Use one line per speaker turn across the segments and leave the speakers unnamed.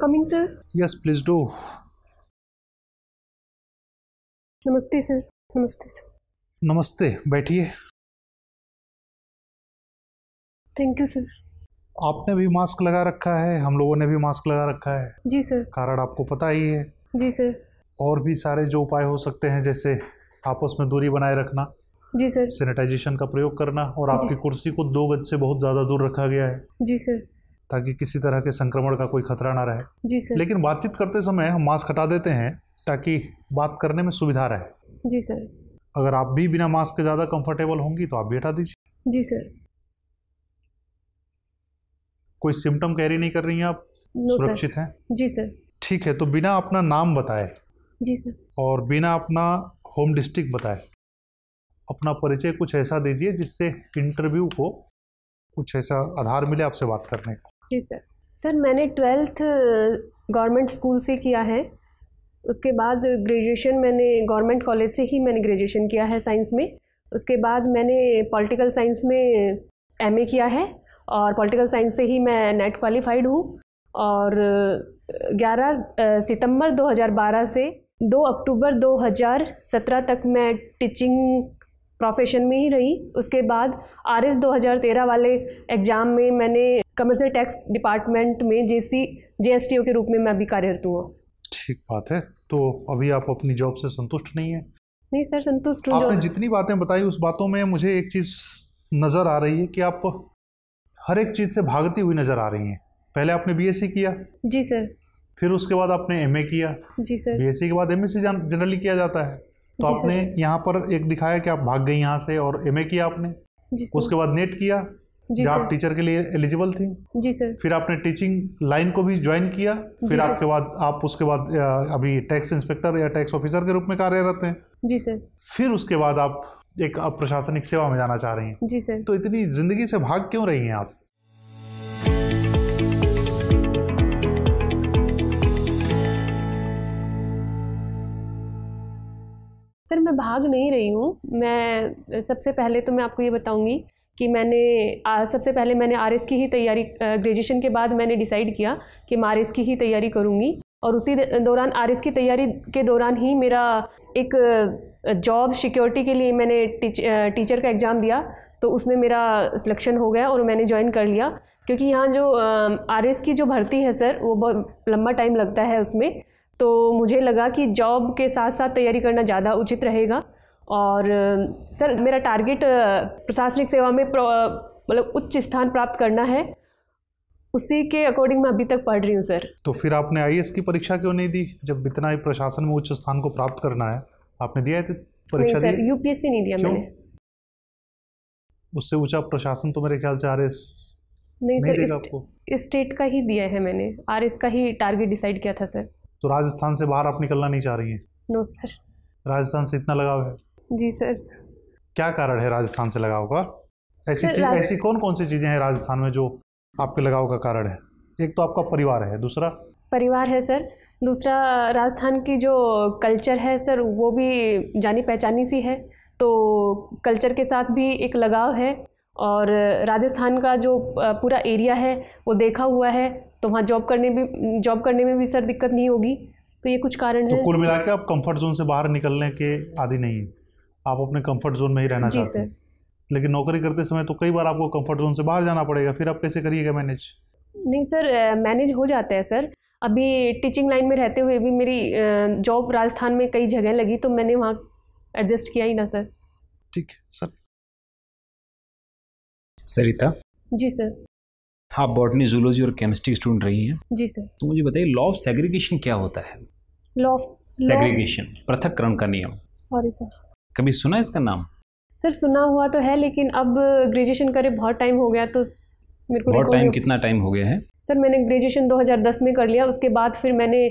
Coming
sir yes please do
नमस्ते sir नमस्ते sir नमस्ते बैठिए थैंक यू सर
आपने भी मास्क लगा रखा है हम लोगों ने भी मास्क लगा रखा है जी सर कारण आपको पता ही है जी सर और भी सारे जो उपाय हो सकते हैं जैसे आपस में दूरी बनाए रखना जी सर सैनिटाइजेशन का प्रयोग करना और आपकी कुर्सी को दो गज से बहुत ज़्यादा दूर रखा गया है जी सर ताकि किसी तरह के संक्रमण का कोई खतरा ना रहे जी सर लेकिन बातचीत करते समय हम मास्क हटा देते हैं ताकि बात करने में सुविधा रहे जी सर अगर आप भी बिना मास्क के ज़्यादा कंफर्टेबल होंगी तो आप भी हटा दीजिए जी सर कोई सिम्टम कैरी नहीं कर रही हैं आप सुरक्षित हैं जी सर ठीक है तो बिना अपना नाम बताए जी सर और बिना अपना होम डिस्ट्रिक्ट बताए अपना परिचय कुछ ऐसा दीजिए जिससे इंटरव्यू को कुछ ऐसा आधार मिले आपसे बात करने का
जी सर सर मैंने ट्वेल्थ गवर्नमेंट स्कूल से किया है उसके बाद ग्रेजुएशन मैंने गवर्नमेंट कॉलेज से ही मैंने ग्रेजुएशन किया है साइंस में उसके बाद मैंने पॉलिटिकल साइंस में एम किया है और पॉलिटिकल साइंस से ही मैं नेट क्वालिफाइड हूँ और 11 सितंबर 2012 से 2 अक्टूबर 2017 तक मैं टीचिंग प्रोफेशन में ही रही उसके बाद आर एस 2013 वाले एग्ज़ाम में मैंने कमर्शियल टैक्स डिपार्टमेंट में जे सी के रूप में मैं अभी कार्यरत हूँ
ठीक बात है तो अभी आप अपनी जॉब से संतुष्ट नहीं है
नहीं सर संतुष्ट हूँ आपने
जितनी बातें बताई उस बातों में मुझे एक चीज़ नज़र आ रही है कि आप हर एक चीज़ से भागती हुई नज़र आ रही हैं पहले आपने बीएससी e किया जी सर फिर उसके बाद आपने एमए किया जी सर बीएससी e के बाद एमएससी जनरली किया जाता है तो आपने यहाँ पर एक दिखाया कि आप भाग गई यहाँ से और एम किया आपने उसके बाद नेट किया जी आप टीचर के लिए एलिजिबल थी जी सर फिर आपने टीचिंग लाइन को भी ज्वाइन किया फिर आपके बाद आप उसके बाद अभी टैक्स इंस्पेक्टर या टैक्स ऑफिसर के रूप में कार्यरत हैं जी सर फिर उसके बाद आप एक प्रशासनिक सेवा में जाना चाह रही हैं जी सर तो इतनी जिंदगी से भाग क्यों रही हैं आप
सर मैं भाग नहीं रही हूँ मैं सबसे पहले तो मैं आपको ये बताऊँगी कि मैंने आ, सबसे पहले मैंने आर की ही तैयारी ग्रेजुएशन के बाद मैंने डिसाइड किया कि मैं आर की ही तैयारी करूँगी और उसी दौरान आर की तैयारी के दौरान ही मेरा एक जॉब सिक्योरिटी के लिए मैंने टीच, टीचर का एग्ज़ाम दिया तो उसमें मेरा सिलेक्शन हो गया और मैंने ज्वाइन कर लिया क्योंकि यहाँ जो आर की जो भर्ती है सर वो बहुत लंबा टाइम लगता है उसमें तो मुझे लगा कि जॉब के साथ साथ तैयारी करना ज़्यादा उचित रहेगा और सर मेरा टारगेट प्रशासनिक सेवा में मतलब उच्च स्थान प्राप्त करना है उसी के अकॉर्डिंग मैं अभी तक पढ़
रही हूँ सर तो फिर आपने आई की परीक्षा क्यों नहीं दी जब इतना ही प्रशासन में उच्च स्थान को प्राप्त करना है आपने दिया है परीक्षा नहीं सर
यूपीएससी नहीं दिया मैंने
उससे ऊंचा प्रशासन तो मेरे ख्याल से आर एस
नहीं, नहीं सर, देगा आपको स्टेट का ही दिया है मैंने आर एस का ही टारगेट डिसाइड किया था सर
तो राजस्थान से बाहर आप निकलना नहीं चाह रही हैं नो सर राजस्थान से इतना लगाव है जी सर क्या कारण है राजस्थान से लगाव का ऐसी चीज ऐसी कौन कौन सी चीज़ें हैं राजस्थान में जो आपके लगाव का कारण है एक तो आपका परिवार है दूसरा
परिवार है सर दूसरा राजस्थान की जो कल्चर है सर वो भी जानी पहचानी सी है तो कल्चर के साथ भी एक लगाव है और राजस्थान का जो पूरा एरिया है वो देखा हुआ है तो वहाँ जॉब करने भी जॉब करने में भी सर दिक्कत नहीं होगी तो ये कुछ कारण तो है कुल मिला
के आप कम्फर्ट जोन से बाहर निकलने के आदि नहीं है आप अपने कम्फर्ट जोन में ही रहना चाहते हैं लेकिन नौकरी करते समय तो कई बार आपको कम्फर्ट जोन से बाहर जाना पड़ेगा फिर आप कैसे करिएगा मैनेज
नहीं सर मैनेज हो जाता है सर अभी टीचिंग लाइन में रहते हुए भी मेरी जॉब राजस्थान में कई जगह लगी तो मैंने वहाँ एडजस्ट किया ही ना सर ठीक है सर सरिता जी सर
आप बॉटनी जूलॉजी और केमिस्ट्री स्टूडेंट रही हैं जी सर तो मुझे बताइए लॉ ऑफ सेग्रीगेशन क्या होता है
लॉ ऑफ सेग्रीगेशन
पृथककरण का नियम सॉरी सर कभी सुना है इसका नाम
सर सुना हुआ तो है लेकिन अब ग्रेजुएशन करे बहुत टाइम हो गया तो मेरे को बहुत टाइम कितना टाइम हो गया है सर मैंने ग्रेजुएशन 2010 में कर लिया उसके बाद फिर मैंने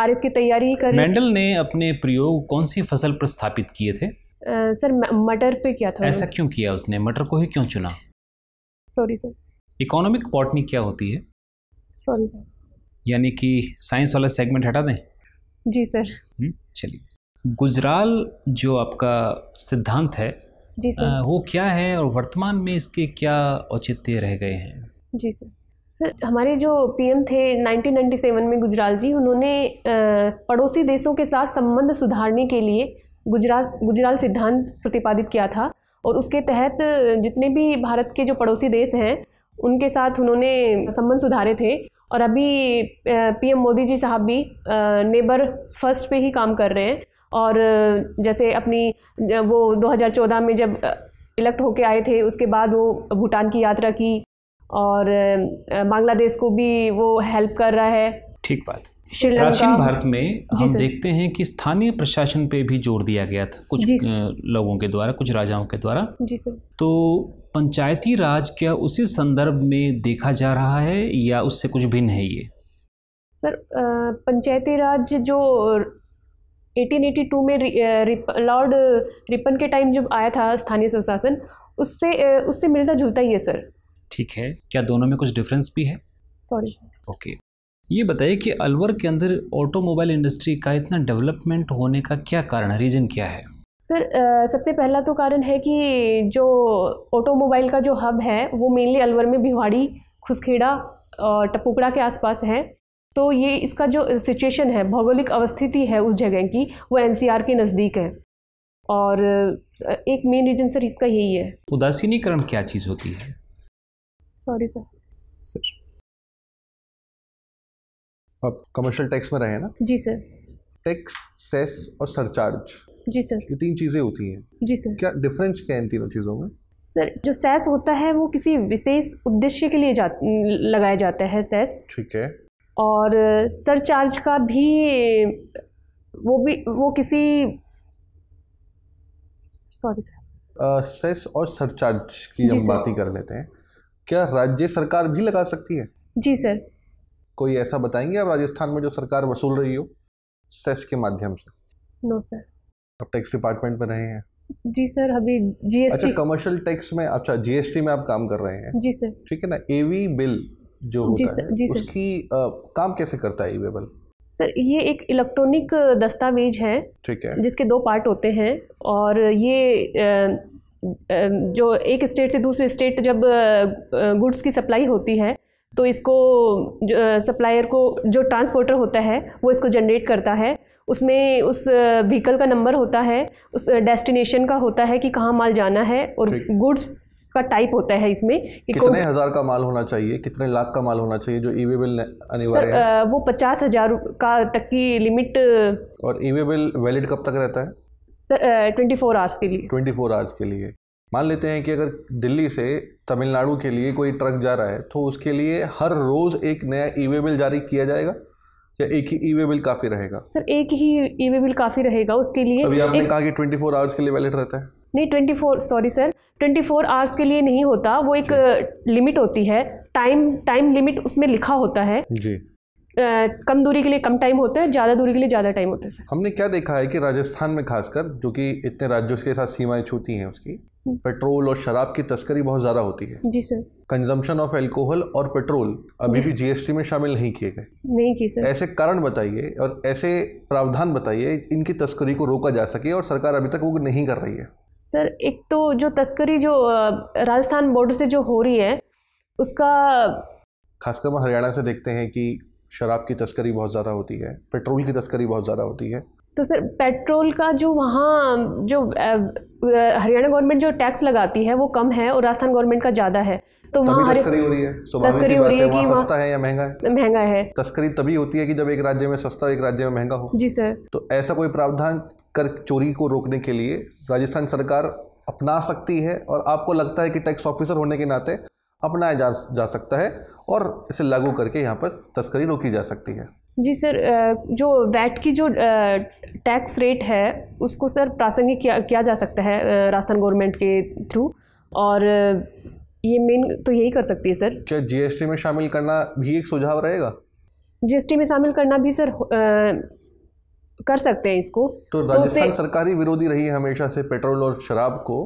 आर की तैयारी ही कर मेंडल
ने अपने प्रयोग कौन सी फसल पर स्थापित किए थे
आ, सर मटर पे किया था ऐसा
क्यों किया उसने मटर को ही क्यों चुना सॉरी सर इकोनॉमिक पॉटनी क्या होती है सॉरी सर यानी कि साइंस वाला सेगमेंट हटा दें जी सर हम्म, चलिए गुजराल जो आपका सिद्धांत है जी सर आ, वो क्या है और वर्तमान में इसके क्या औचित्य रह गए हैं
जी सर सर हमारे जो पीएम थे 1997 में गुजराल जी उन्होंने पड़ोसी देशों के साथ संबंध सुधारने के लिए गुजरात गुजराल सिद्धांत प्रतिपादित किया था और उसके तहत जितने भी भारत के जो पड़ोसी देश हैं उनके साथ उन्होंने संबंध सुधारे थे और अभी पीएम मोदी जी साहब भी नेबर फर्स्ट पे ही काम कर रहे हैं और जैसे अपनी वो 2014 में जब इलेक्ट होके आए थे उसके बाद वो भूटान की यात्रा की और बांग्लादेश को भी वो हेल्प कर रहा है
ठीक बात प्राचीन भारत में हम देखते हैं कि स्थानीय प्रशासन पे भी जोर दिया गया था कुछ लोगों के द्वारा कुछ राजाओं के द्वारा जी सर तो पंचायती राज क्या उसी संदर्भ में देखा जा रहा है या उससे कुछ भिन्न है ये
सर पंचायती राज जो 1882 में लॉर्ड रिपन के टाइम जब आया था स्थानीय स्वशासन उससे उससे मिलता जुलता ही है सर
ठीक है क्या दोनों में कुछ डिफरेंस भी है सॉरी ओके okay. ये बताइए कि अलवर के अंदर ऑटोमोबाइल इंडस्ट्री का इतना डेवलपमेंट होने का क्या कारण है रीज़न क्या है
सर सबसे पहला तो कारण है कि जो ऑटोमोबाइल का जो हब है वो मेनली अलवर में भिवाड़ी खुसखेड़ा और टपुकड़ा के आसपास है तो ये इसका जो सिचुएशन है भौगोलिक अवस्थिति है उस जगह की वो एन के नज़दीक है और एक मेन रीजन सर इसका यही है
उदासीनीकरण क्या चीज़ होती है सॉरी सर सर
अब कमर्शियल टैक्स में रहे ना जी सर टैक्स सेस और सरचार्ज जी सर ये तीन चीज़ें होती हैं जी सर क्या डिफरेंस क्या है इन तीनों चीज़ों में
सर जो सेस होता है वो किसी विशेष उद्देश्य के लिए जा लगाया जाता है सेस ठीक है और सरचार्ज का भी वो भी वो किसी सॉरी
सर सेस और सरचार्ज की हम बात ही कर लेते हैं क्या राज्य सरकार भी लगा सकती है जी सर कोई ऐसा बताएंगे आप राजस्थान में जो सरकार वसूल रही हो सेस के माध्यम से नो सर आप टैक्स डिपार्टमेंट में रहे हैं
जी सर अभी जीएसटी अच्छा
कमर्शियल टैक्स में अच्छा जीएसटी में आप काम कर रहे हैं जी सर ठीक है ना एवी बिल जो होता जी सर, है जी सर. उसकी आ, काम कैसे करता है एवी बिल
सर ये एक इलेक्ट्रॉनिक दस्तावेज है ठीक है जिसके दो पार्ट होते हैं और ये आ, जो एक स्टेट से दूसरे स्टेट जब गुड्स की सप्लाई होती है तो इसको सप्लायर को जो ट्रांसपोर्टर होता है वो इसको जनरेट करता है उसमें उस व्हीकल का नंबर होता है उस डेस्टिनेशन का होता है कि कहाँ माल जाना है और गुड्स का टाइप होता है इसमें कि कितने हजार
का माल होना चाहिए कितने लाख का माल होना चाहिए जो ई बिल अनिवार्य है
वो पचास हजार का तक की लिमिट
और ई बिल वैलिड कब तक रहता
है ट्वेंटी फोर आवर्स के लिए
ट्वेंटी फोर आवर्स के लिए मान लेते हैं कि अगर दिल्ली से तमिलनाडु के लिए कोई ट्रक जा रहा है तो उसके लिए हर रोज़ एक नया ई वे बिल जारी किया जाएगा या एक ही ई वे बिल काफ़ी रहेगा
सर एक ही ई वे बिल काफ़ी रहेगा उसके लिए अभी आपने एक... कहा
कि ट्वेंटी फोर आवर्स के लिए वैलिड रहता है
नहीं twenty four sorry sir twenty four hours के लिए नहीं होता वो एक लिमिट होती है टाइम टाइम लिमिट उसमें लिखा होता है जी आ, कम दूरी के लिए कम टाइम होता है ज़्यादा दूरी के लिए ज़्यादा टाइम होता है
हमने क्या देखा है कि राजस्थान में खासकर जो कि इतने राज्यों के साथ सीमाएं छूती हैं उसकी पेट्रोल और शराब की तस्करी बहुत ज़्यादा होती है जी सर कंजम्पशन ऑफ एल्कोहल और पेट्रोल अभी भी जीएसटी में शामिल नहीं किए गए
नहीं जी सर ऐसे
कारण बताइए और ऐसे प्रावधान बताइए इनकी तस्करी को रोका जा सके और सरकार अभी तक वो नहीं कर रही है
सर एक तो जो तस्करी जो राजस्थान बॉर्डर से जो हो रही है उसका
खासकर हम हरियाणा से देखते हैं कि शराब की तस्करी बहुत ज़्यादा होती है पेट्रोल की तस्करी बहुत ज़्यादा होती है
तो सर पेट्रोल का जो वहाँ जो हरियाणा गवर्नमेंट जो टैक्स लगाती है वो कम है और राजस्थान गवर्नमेंट का ज़्यादा है तो वहाँ तस्करी हो
रही है स्वाभाविक सी बात है वहाँ सस्ता है या महंगा है महंगा है तस्करी तभी होती है कि जब एक राज्य में सस्ता एक राज्य में महंगा हो जी सर तो ऐसा कोई प्रावधान कर चोरी को रोकने के लिए राजस्थान सरकार अपना सकती है और आपको लगता है कि टैक्स ऑफिसर होने के नाते अपनाया जा, जा सकता है और इसे लागू करके यहाँ पर तस्करी रोकी जा सकती है
जी सर जो वैट की जो टैक्स रेट है उसको सर प्रासंगिक किया किया जा सकता है राजस्थान गवर्नमेंट के थ्रू और ये मेन तो यही कर सकती है सर
क्या जीएसटी में शामिल करना भी एक सुझाव रहेगा
जीएसटी में शामिल करना भी सर आ, कर सकते हैं इसको
तो, तो राजस्थान तो सरकारी विरोधी रही है हमेशा से पेट्रोल और शराब को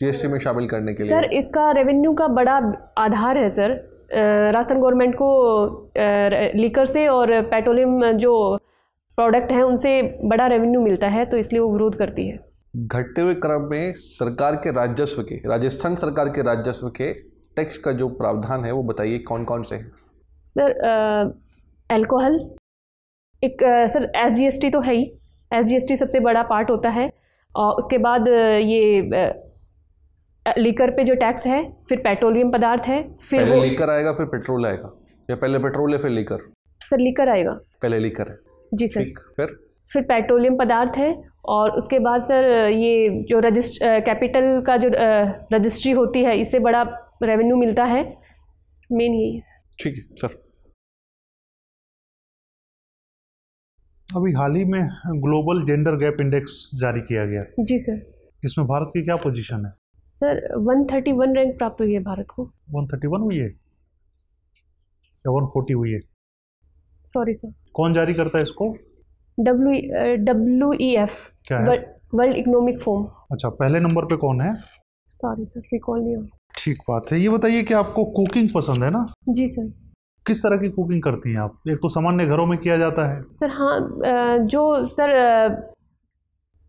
जीएसटी में शामिल करने के लिए सर
इसका रेवेन्यू का बड़ा आधार है सर राजस्थान गवर्नमेंट को लीकर से और पेट्रोलियम जो प्रोडक्ट हैं उनसे बड़ा रेवेन्यू मिलता है तो इसलिए वो विरोध करती है
घटते हुए क्रम में सरकार के राजस्व के राजस्थान सरकार के राजस्व के टैक्स का जो प्रावधान है वो बताइए कौन कौन से हैं
सर एल्कोहल एक आ, सर एस तो है ही एस सबसे बड़ा पार्ट होता है और उसके बाद ये लीकर पे जो टैक्स है फिर पेट्रोलियम पदार्थ है फिर पहले लीकर
आएगा फिर पेट्रोल आएगा या पहले पेट्रोल है फिर लीकर
सर लीकर आएगा पहले लीकर है जी सर फिर फिर पेट्रोलियम पदार्थ है और उसके बाद सर ये जो रजिस्ट कैपिटल का जो रजिस्ट्री होती है इससे बड़ा रेवेन्यू मिलता है मेन यही है
ठीक है सर अभी हाल ही में ग्लोबल जेंडर गैप इंडेक्स जारी किया गया जी सर इसमें भारत की क्या पोजीशन है
सर 131 रैंक प्राप्त हुई है भारत को
131 हुई है या 140 हुई है सॉरी सर कौन जारी करता है इसको
डब्ल्यू डब्ल्यू ई एफ क्या है वर्ल्ड इकोनॉमिक फोम
अच्छा पहले नंबर पे कौन है
सॉरी सर
रिकॉल
नहीं हो ठीक बात है ये बताइए कि आपको कुकिंग पसंद है ना जी सर किस तरह की कुकिंग करती हैं आप एक तो सामान्य घरों में किया जाता है
सर हाँ जो सर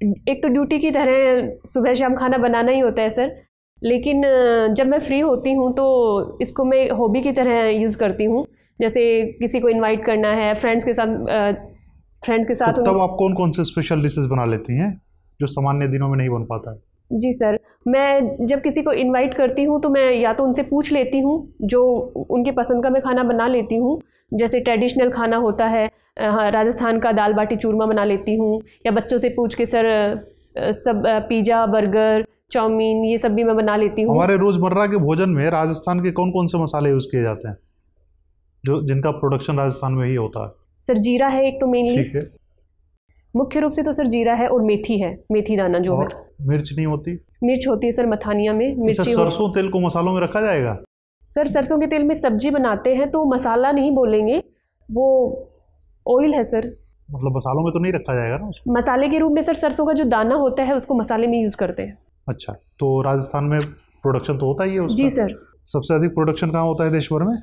एक तो ड्यूटी की तरह सुबह शाम खाना बनाना ही होता है सर लेकिन जब मैं फ्री होती हूँ तो इसको मैं हॉबी की तरह यूज़ करती हूँ जैसे किसी को इनवाइट करना है फ्रेंड्स के साथ फ्रेंड्स के साथ तो तब आप कौन
कौन से स्पेशल डिशेज बना लेती हैं जो सामान्य दिनों में नहीं बन पाता है
जी सर मैं जब किसी को इनवाइट करती हूँ तो मैं या तो उनसे पूछ लेती हूँ जो उनके पसंद का मैं खाना बना लेती हूँ जैसे ट्रेडिशनल खाना होता है हाँ, राजस्थान का दाल बाटी चूरमा बना लेती हूँ या बच्चों से पूछ के सर सब पिज़्ज़ा बर्गर चाउमीन ये सब भी मैं बना लेती हूँ हमारे
रोज़मर्रा के भोजन में राजस्थान के कौन कौन से मसाले यूज़ किए जाते हैं जो जिनका प्रोडक्शन राजस्थान में ही होता है
सर जीरा है एक तो मेनली ठीक है मुख्य रूप से तो सर जीरा है और मेथी है मेथी दाना जो है
मिर्च नहीं होती
मिर्च होती है सर मथानिया में अच्छा, मिर्च सरसों
तेल को मसालों में रखा जाएगा
सर सरसों के तेल में सब्जी बनाते हैं तो मसाला नहीं बोलेंगे वो ऑयल है सर
मतलब मसालों में तो नहीं रखा जाएगा ना उसको
मसाले के रूप में सर सरसों का जो दाना होता है उसको मसाले में यूज़ करते हैं
अच्छा तो राजस्थान में प्रोडक्शन तो होता ही है उसका? जी सर सबसे अधिक प्रोडक्शन कहाँ होता है देश भर में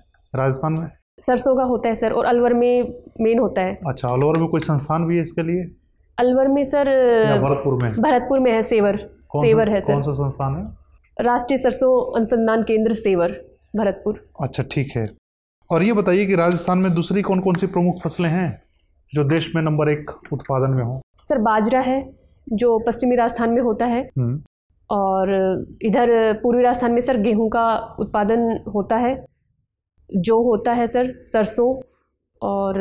राजस्थान में
सरसों का होता है सर और अलवर में मेन होता है
अच्छा अलवर में कोई संस्थान भी है इसके लिए
अलवर में सर भरतपुर में भरतपुर में है सेवर सेवर है सर कौन सा संस्थान है राष्ट्रीय सरसों अनुसंधान केंद्र सेवर भरतपुर
अच्छा ठीक है और ये बताइए कि राजस्थान में दूसरी कौन कौन सी प्रमुख फसलें हैं जो देश में नंबर एक उत्पादन में हो
सर बाजरा है जो पश्चिमी राजस्थान में होता है हम्म। और इधर पूर्वी राजस्थान में सर गेहूं का उत्पादन होता है जो होता है सर सरसों और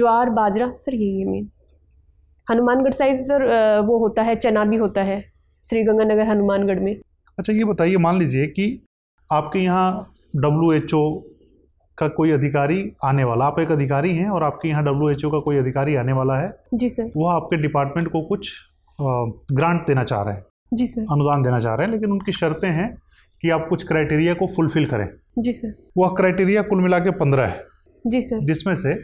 ज्वार बाजरा सर यही है मेन हनुमानगढ़ साइड सर वो होता है चना भी होता है श्री गंगानगर हनुमानगढ़ में
अच्छा ये बताइए मान लीजिए कि आपके यहाँ डब्ल्यू एच ओ का कोई अधिकारी आने वाला आप एक अधिकारी हैं और आपके यहाँ डब्ल्यू का कोई अधिकारी आने वाला है जी सर वो आपके डिपार्टमेंट को कुछ ग्रांट देना चाह रहे हैं जी सर अनुदान देना चाह रहे हैं लेकिन उनकी शर्तें हैं कि आप कुछ क्राइटेरिया को फुलफिल करें जी सर वह क्राइटेरिया कुल मिला के पंद्रह है जी सर जिसमें से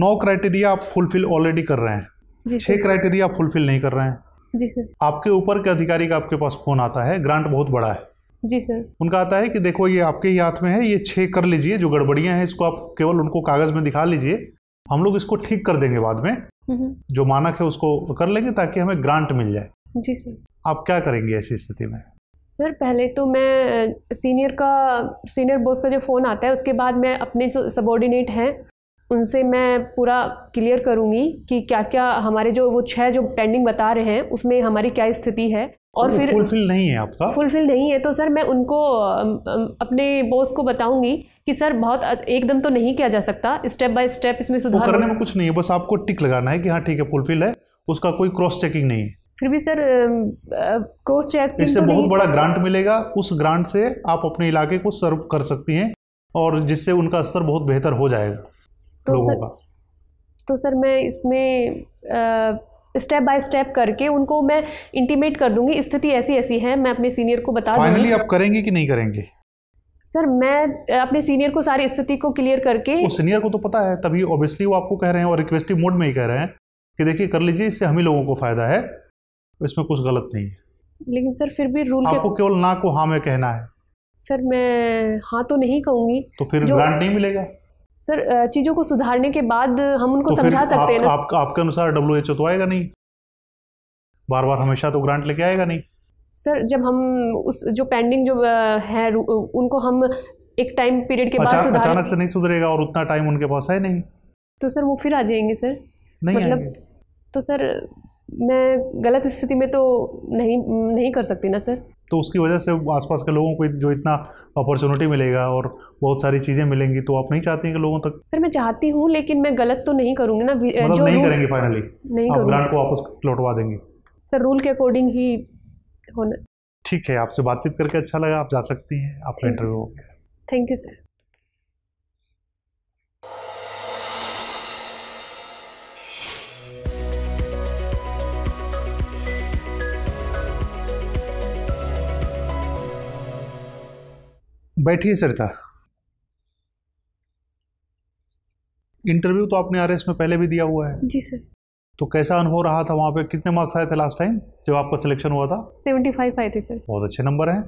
नौ क्राइटेरिया आप फुलफिल ऑलरेडी कर रहे
हैं छः क्राइटेरिया आप फुलफिल नहीं कर रहे हैं जी सर
आपके ऊपर के अधिकारी का आपके पास फ़ोन आता है ग्रांट बहुत बड़ा है जी सर उनका आता है कि देखो ये आपके ही हाथ में है ये छः कर लीजिए जो गड़बड़ियाँ हैं इसको आप केवल उनको कागज़ में दिखा लीजिए हम लोग इसको ठीक कर देंगे बाद में
हम्म।
जो मानक है उसको कर लेंगे ताकि हमें ग्रांट मिल जाए
जी सर आप क्या
करेंगे ऐसी स्थिति में
सर पहले तो मैं सीनियर का सीनियर बॉस का जो फ़ोन आता है उसके बाद मैं अपने जो सबॉर्डिनेट हैं उनसे मैं पूरा क्लियर करूँगी कि क्या क्या हमारे जो वो छः जो पेंडिंग बता रहे हैं उसमें हमारी क्या स्थिति है और तो फिर फुलफिल
नहीं है आपका फुलफिल
नहीं है तो सर मैं उनको अपने बॉस को बताऊंगी कि सर बहुत एकदम तो नहीं किया जा सकता स्टेप बाय स्टेप इसमें सुधार तो करने में
कुछ नहीं है बस आपको टिक लगाना है कि हाँ ठीक है फुलफिल है उसका कोई क्रॉस चेकिंग नहीं है
फिर भी सर क्रॉस चेक तो इससे तो बहुत बड़ा
ग्रांट मिलेगा उस ग्रांट से आप अपने इलाके को सर्व कर सकती हैं और जिससे उनका स्तर बहुत बेहतर हो जाएगा
तो लोगों सर, का तो सर मैं इसमें स्टेप बाय स्टेप करके उनको मैं इंटीमेट कर दूंगी स्थिति ऐसी ऐसी है मैं अपने सीनियर को बता फाइनली आप
करेंगे कि नहीं करेंगे
सर मैं अपने सीनियर को सारी स्थिति को क्लियर करके वो
सीनियर को तो पता है तभी ऑब्वियसली वो आपको कह रहे हैं और रिक्वेस्टिव मोड में ही कह रहे हैं कि देखिए कर लीजिए इससे हम ही लोगों को फ़ायदा है इसमें कुछ गलत नहीं है लेकिन सर फिर भी रूल आपको केवल ना को हाँ में कहना है
सर मैं हाँ तो नहीं कहूँगी
तो फिर ग्रांट नहीं मिलेगा
सर चीज़ों को सुधारने के बाद हम उनको तो समझा सकते हैं ना आप,
आपके अनुसार डब्ल्यू एच ओ तो आएगा नहीं बार बार हमेशा तो ग्रांट लेके आएगा नहीं
सर जब हम उस जो पेंडिंग जो है उनको हम एक टाइम पीरियड के बाद अचानक
से नहीं सुधरेगा और उतना टाइम उनके पास है नहीं
तो सर वो फिर आ जाएंगे सर नहीं मतलब तो सर मैं गलत स्थिति में तो नहीं नहीं कर सकती ना सर
तो उसकी वजह से आसपास के लोगों को जो इतना अपॉर्चुनिटी मिलेगा और बहुत सारी चीज़ें मिलेंगी तो आप नहीं चाहती हैं कि लोगों तक
सर मैं चाहती हूँ लेकिन मैं गलत तो नहीं करूँगी ना मतलब जो नहीं करेंगे
फाइनली नहीं आप ग्रांट को वापस लौटवा देंगे
सर रूल के अकॉर्डिंग ही होना
ठीक है आपसे बातचीत करके अच्छा लगा आप जा सकती हैं आपका इंटरव्यू थैंक यू सर बैठिए सरिता इंटरव्यू तो आपने आर में पहले भी दिया हुआ है जी सर तो कैसा अनुभव रहा था वहाँ पे कितने मार्क्स आए थे लास्ट टाइम जब आपका सिलेक्शन हुआ था
75 आए थे सर
बहुत अच्छे नंबर हैं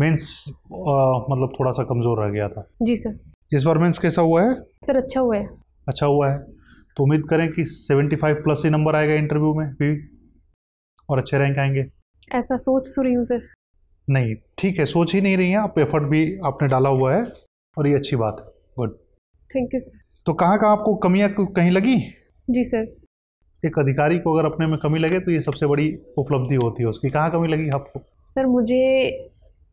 मेंस मतलब थोड़ा सा कमज़ोर रह गया था जी सर इस बार मेंस कैसा हुआ है
सर
अच्छा हुआ है
अच्छा हुआ है तो उम्मीद करें कि 75 प्लस ही नंबर आएगा इंटरव्यू में भी और अच्छे रैंक आएंगे
ऐसा सोच तो रही हूँ सर
नहीं ठीक है सोच ही नहीं रही हैं आप एफर्ट भी आपने डाला हुआ है और ये अच्छी बात है गुड थैंक यू सर तो कहाँ कहाँ आपको कमियाँ कहीं लगी
जी सर
एक अधिकारी को अगर अपने में कमी लगे तो ये सबसे बड़ी उपलब्धि होती है उसकी कहाँ कमी लगी आपको
सर मुझे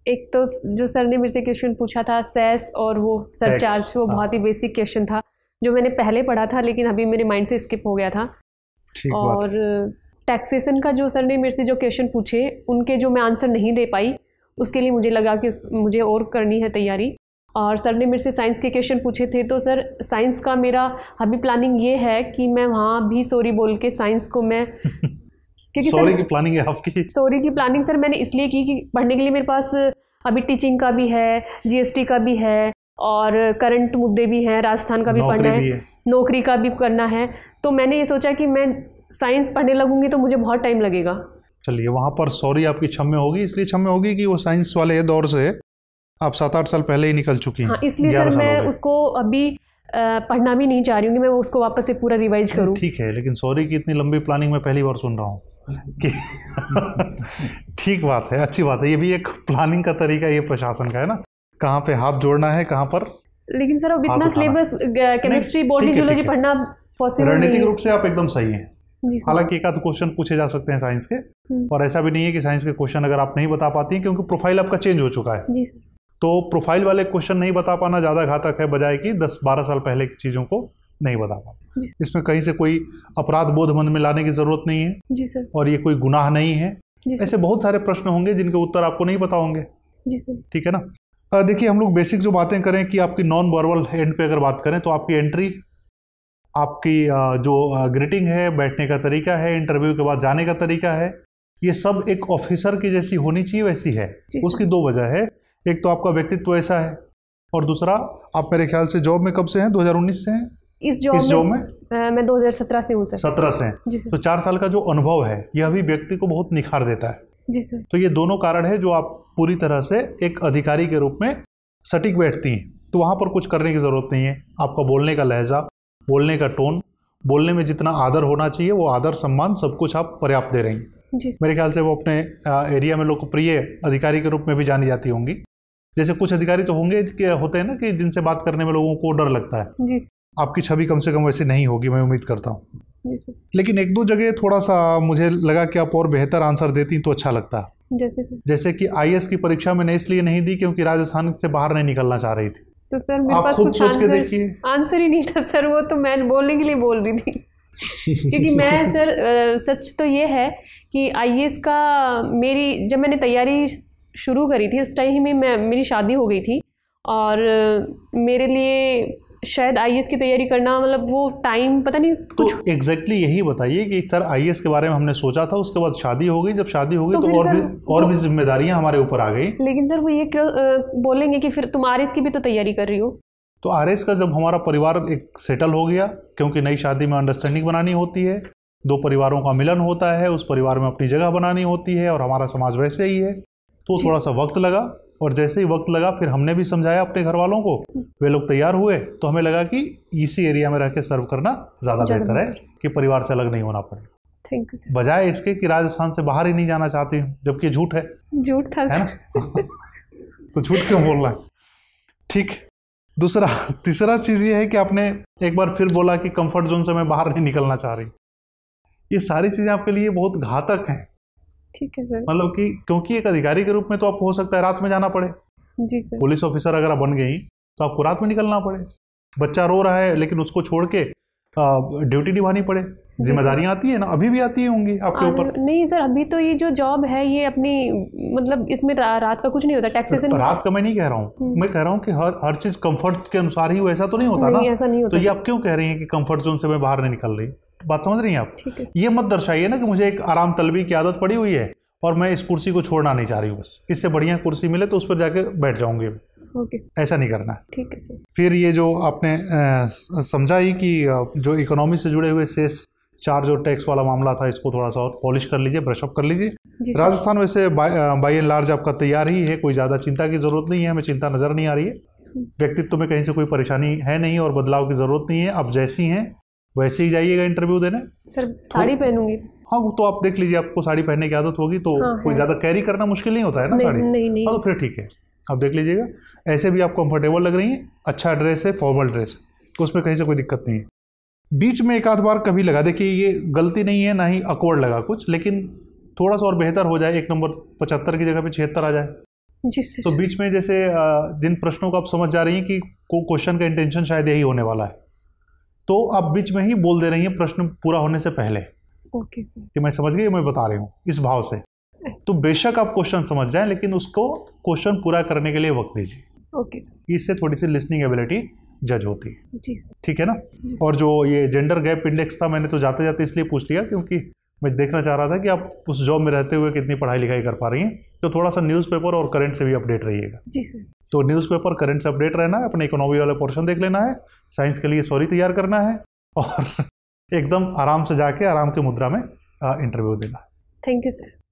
एक तो जो सर ने मेरे से क्वेश्चन पूछा था सेस और वो सर चार्ज वो हाँ। बहुत ही बेसिक क्वेश्चन था जो मैंने पहले पढ़ा था लेकिन अभी मेरे माइंड से स्किप हो गया था और टैक्सेशन का जो सर ने मेरे से जो क्वेश्चन पूछे उनके जो मैं आंसर नहीं दे पाई उसके लिए मुझे लगा कि मुझे और करनी है तैयारी और सर ने मेरे से साइंस के क्वेश्चन पूछे थे तो सर साइंस का मेरा अभी प्लानिंग ये है कि मैं वहाँ भी सॉरी बोल के साइंस को मैं क्योंकि सॉरी की
प्लानिंग है आपकी सॉरी
की प्लानिंग सर मैंने इसलिए की कि पढ़ने के लिए मेरे पास अभी टीचिंग का भी है जीएसटी का भी है और करंट मुद्दे भी हैं राजस्थान का भी पढ़ना है, है नौकरी का भी करना है तो मैंने ये सोचा कि मैं साइंस पढ़ने लगूंगी तो मुझे बहुत टाइम लगेगा
चलिए वहाँ पर सॉरी आपकी क्षम्य होगी इसलिए क्षम्य होगी कि वो साइंस वाले दौर से आप सात आठ साल पहले ही निकल चुकी हैं हाँ, इसलिए सर मैं उसको
अभी पढ़ना भी नहीं चाह रही हूँ मैं उसको वापस से पूरा रिवाइज करूँ
ठीक है लेकिन सॉरी की इतनी लंबी प्लानिंग मैं पहली बार सुन रहा हूँ ठीक बात है अच्छी बात है ये भी एक प्लानिंग का तरीका ये प्रशासन का है ना कहाँ पे हाथ जोड़ना है कहाँ पर
लेकिन सर अब इतना सिलेबस केमिस्ट्री बॉटनी जूलॉजी पढ़ना पॉसिबल रणनीतिक रूप
से आप एकदम सही हैं हालांकि एक आध क्वेश्चन पूछे जा सकते हैं साइंस के और हम्म। ऐसा भी नहीं है कि साइंस के क्वेश्चन अगर आप नहीं बता पाती हैं क्योंकि प्रोफाइल आपका चेंज हो चुका है तो प्रोफाइल वाले क्वेश्चन नहीं बता पाना ज़्यादा घातक है बजाय कि दस बारह साल पहले की चीज़ों को नहीं बता पा इसमें कहीं से कोई अपराध बोध मन में लाने की ज़रूरत नहीं है जी सर और ये कोई गुनाह नहीं है ऐसे बहुत सारे प्रश्न होंगे जिनके उत्तर आपको नहीं पता होंगे जी सर ठीक है ना देखिए हम लोग बेसिक जो बातें करें कि आपकी नॉन वर्बल एंड पे अगर बात करें तो आपकी एंट्री आपकी जो ग्रीटिंग है बैठने का तरीका है इंटरव्यू के बाद जाने का तरीका है ये सब एक ऑफिसर की जैसी होनी चाहिए वैसी है उसकी दो वजह है एक तो आपका व्यक्तित्व ऐसा है और दूसरा आप मेरे ख्याल से जॉब में कब से हैं 2019 से हैं
इस जॉब इस जॉब में, में मैं 2017 से हूँ सर सत्रह से हैं तो
चार साल का जो अनुभव है यह भी व्यक्ति को बहुत निखार देता है जी सर तो ये दोनों कारण है जो आप पूरी तरह से एक अधिकारी के रूप में सटीक बैठती हैं तो वहाँ पर कुछ करने की ज़रूरत नहीं है आपका बोलने का लहजा बोलने का टोन बोलने में जितना आदर होना चाहिए वो आदर सम्मान सब कुछ आप पर्याप्त दे रही हैं मेरे ख्याल से वो अपने एरिया में लोकप्रिय अधिकारी के रूप में भी जानी जाती होंगी जैसे कुछ अधिकारी तो होंगे कि होते हैं ना कि जिनसे बात करने में लोगों को डर लगता है जी आपकी छवि कम से कम वैसे नहीं होगी मैं उम्मीद करता हूँ लेकिन एक दो जगह थोड़ा सा मुझे लगा कि आप और बेहतर आंसर देती तो अच्छा लगता
है जैसे
जैसे कि आई की परीक्षा मैंने इसलिए नहीं दी क्योंकि राजस्थान से बाहर नहीं निकलना चाह रही थी
तो सर मेरे पास कुछ आंसर आंसर ही नहीं था सर वो तो मैं बोलने के लिए बोल रही थी
क्योंकि मैं
सर सच तो ये है कि आई का मेरी जब मैंने तैयारी शुरू करी थी उस टाइम ही में मैं मेरी शादी हो गई थी और मेरे लिए शायद आई e की तैयारी करना मतलब वो टाइम पता नहीं तो
कुछ तो एग्जैक्टली यही बताइए कि सर आई e के बारे में हमने सोचा था उसके बाद शादी हो गई जब शादी हो गई तो, तो और भी और भी जिम्मेदारियां हमारे ऊपर आ गई
लेकिन सर वो ये बोलेंगे कि फिर तुम आर e की भी तो तैयारी कर रही हो
तो आर का जब हमारा परिवार एक सेटल हो गया क्योंकि नई शादी में अंडरस्टैंडिंग बनानी होती है दो परिवारों का मिलन होता है उस परिवार में अपनी जगह बनानी होती है और हमारा समाज वैसे ही है तो थोड़ा सा वक्त लगा और जैसे ही वक्त लगा फिर हमने भी समझाया अपने घर वालों को वे लोग तैयार हुए तो हमें लगा कि इसी एरिया में रह के सर्व करना ज़्यादा बेहतर है कि परिवार से अलग नहीं होना पड़े थैंक यू बजाय इसके कि राजस्थान से बाहर ही नहीं जाना चाहती हूँ जबकि झूठ है झूठ था है ना तो झूठ क्यों बोल रहा है ठीक दूसरा तीसरा चीज़ ये है कि आपने एक बार फिर बोला कि कंफर्ट जोन से मैं बाहर नहीं निकलना चाह रही ये सारी चीज़ें आपके लिए बहुत घातक हैं ठीक है सर मतलब कि क्योंकि एक अधिकारी के रूप में तो आपको हो सकता है रात में जाना पड़े जी सर पुलिस ऑफिसर अगर आप बन गई तो आपको रात में निकलना पड़े बच्चा रो रहा है लेकिन उसको छोड़ के ड्यूटी निभानी पड़े जिम्मेदारियां आती है ना अभी भी आती होंगी आपके ऊपर
नहीं सर अभी तो ये जो जॉब है ये अपनी मतलब इसमें रा, रात का कुछ नहीं होता से रात
का मैं नहीं कह रहा हूँ हम्म। मैं कह रहा हूँ कि हर हर चीज कंफर्ट के अनुसार ही वैसा तो नहीं होता नहीं, ना ऐसा नहीं होता तो ये आप क्यों कह रही हैं कि कंफर्ट जोन से मैं बाहर नहीं निकल रही बात समझ रही हैं आप ये मत दर्शाइए ना कि मुझे एक आराम तलबी की आदत पड़ी हुई है और मैं इस कुर्सी को छोड़ना नहीं चाह रही हूँ बस इससे बढ़िया कुर्सी मिले तो उस पर जाके बैठ जाऊंगी ओके ऐसा नहीं करना ठीक है फिर ये जो आपने समझा ही कि जो इकोनॉमी से जुड़े हुए सेस चार्ज और टैक्स वाला मामला था इसको थोड़ा सा और पॉलिश कर लीजिए ब्रशअप कर लीजिए राजस्थान वैसे बाई एंड लार्ज आपका तैयार ही है कोई ज़्यादा चिंता की ज़रूरत नहीं है हमें चिंता नज़र नहीं आ रही है हम्म। व्यक्तित्व में कहीं से कोई परेशानी है नहीं और बदलाव की ज़रूरत नहीं है अब जैसी हैं वैसे ही जाइएगा इंटरव्यू देने सर साड़ी तो- पहनूंगी हाँ तो आप देख लीजिए आपको साड़ी पहनने की आदत होगी तो हाँ, कोई हाँ। ज़्यादा कैरी करना मुश्किल नहीं होता है ना नहीं, साड़ी नहीं नहीं हाँ तो फिर ठीक है आप देख लीजिएगा ऐसे भी आप कंफर्टेबल लग रही हैं अच्छा ड्रेस है फॉर्मल ड्रेस तो उसमें कहीं से कोई दिक्कत नहीं है बीच में एक आध बार कभी लगा देखिए ये गलती नहीं है ना ही अकवर्ड लगा कुछ लेकिन थोड़ा सा और बेहतर हो जाए एक नंबर पचहत्तर की जगह पे छिहत्तर आ जाए जी तो बीच में जैसे जिन प्रश्नों को आप समझ जा रही हैं कि को क्वेश्चन का इंटेंशन शायद यही होने वाला है तो आप बीच में ही बोल दे रही हैं प्रश्न पूरा होने से पहले
ओके कि
मैं समझ गई मैं बता रही हूँ इस भाव से तो बेशक आप क्वेश्चन समझ जाएं लेकिन उसको क्वेश्चन पूरा करने के लिए वक्त दीजिए ओके इससे थोड़ी सी लिसनिंग एबिलिटी जज होती है ठीक है ना और जो ये जेंडर गैप इंडेक्स था मैंने तो जाते जाते इसलिए पूछ लिया क्योंकि मैं देखना चाह रहा था कि आप उस जॉब में रहते हुए कितनी पढ़ाई लिखाई कर पा रही हैं तो थोड़ा सा न्यूज़पेपर और करंट से भी अपडेट रहिएगा जी सर तो न्यूज़पेपर करंट से अपडेट रहना है अपने इकोनॉमी वाला पोर्शन देख लेना है साइंस के लिए सॉरी तैयार करना है और एकदम आराम से जाके आराम के मुद्रा में इंटरव्यू देना है
थैंक यू सर